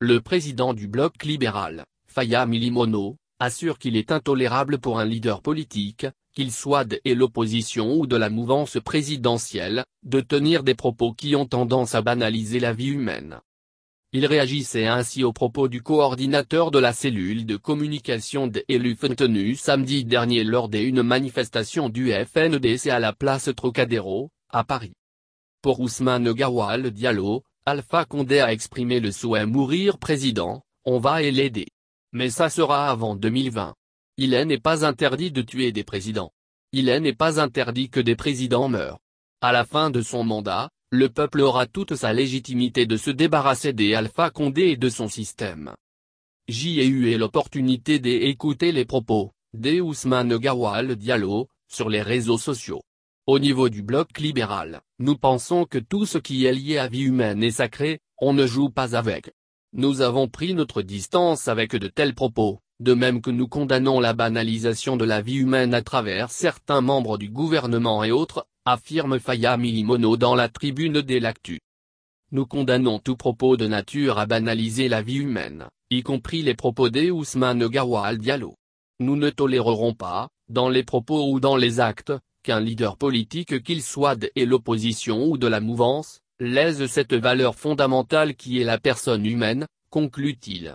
Le président du Bloc libéral, Fayam Milimono, assure qu'il est intolérable pour un leader politique, qu'il soit de l'opposition ou de la mouvance présidentielle, de tenir des propos qui ont tendance à banaliser la vie humaine. Il réagissait ainsi aux propos du coordinateur de la cellule de communication de l'UFN tenue samedi dernier lors d'une manifestation du FNDC à la place Trocadéro, à Paris. Pour Ousmane Gawal Diallo, Alpha Condé a exprimé le souhait mourir président, on va et l'aider. Mais ça sera avant 2020. Il n'est pas interdit de tuer des présidents. Il n'est pas interdit que des présidents meurent. À la fin de son mandat, le peuple aura toute sa légitimité de se débarrasser des Alpha Condé et de son système. J'y ai eu l'opportunité d'écouter les propos, d'Ousmane Gawal Diallo, sur les réseaux sociaux. Au niveau du bloc libéral, nous pensons que tout ce qui est lié à vie humaine est sacré, on ne joue pas avec. Nous avons pris notre distance avec de tels propos, de même que nous condamnons la banalisation de la vie humaine à travers certains membres du gouvernement et autres, affirme Faya Milimono dans la tribune des Lactus. Nous condamnons tout propos de nature à banaliser la vie humaine, y compris les propos des Ousmane Al Diallo. Nous ne tolérerons pas, dans les propos ou dans les actes, qu'un leader politique qu'il soit de l'opposition ou de la mouvance, lèse cette valeur fondamentale qui est la personne humaine, conclut-il.